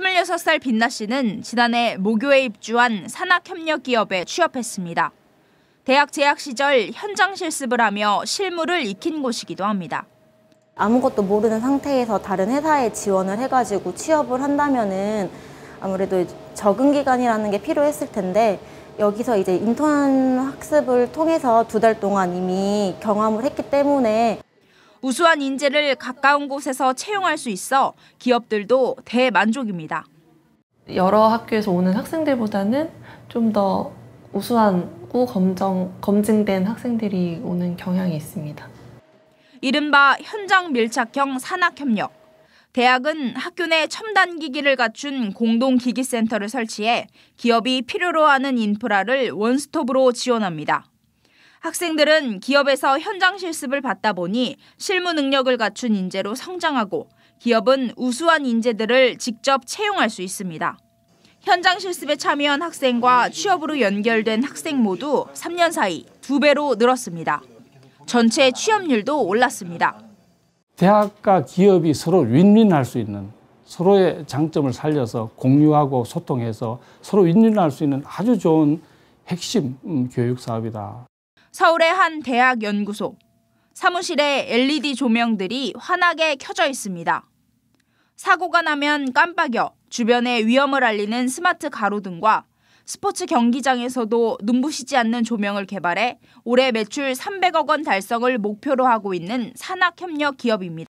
26살 빛나 씨는 지난해 모교에 입주한 산학협력기업에 취업했습니다. 대학 재학 시절 현장 실습을 하며 실무를 익힌 곳이기도 합니다. 아무것도 모르는 상태에서 다른 회사에 지원을 해가지고 취업을 한다면은 아무래도 적응 기간이라는 게 필요했을 텐데 여기서 이제 인턴 학습을 통해서 두 달 동안 이미 경험을 했기 때문에 우수한 인재를 가까운 곳에서 채용할 수 있어 기업들도 대만족입니다. 여러 학교에서 오는 학생들보다는 좀 더우수한 검정, 검증된 학생들이 오는 경향이 있습니다. 이른바 현장 밀착형 산학협력. 대학은 학교 내 첨단 기기를 갖춘 공동 기기센터를 설치해 기업이 필요로 하는 인프라를 원스톱으로 지원합니다. 학생들은 기업에서 현장 실습을 받다 보니 실무 능력을 갖춘 인재로 성장하고 기업은 우수한 인재들을 직접 채용할 수 있습니다. 현장 실습에 참여한 학생과 취업으로 연결된 학생 모두 3년 사이 두 배로 늘었습니다. 전체 취업률도 올랐습니다. 대학과 기업이 서로 윈윈할 수 있는 서로의 장점을 살려서 공유하고 소통해서 서로 윈윈할 수 있는 아주 좋은 핵심 음, 교육 사업이다. 서울의 한 대학 연구소. 사무실에 LED 조명들이 환하게 켜져 있습니다. 사고가 나면 깜빡여 주변에 위험을 알리는 스마트 가로등과 스포츠 경기장에서도 눈부시지 않는 조명을 개발해 올해 매출 300억 원 달성을 목표로 하고 있는 산학협력 기업입니다.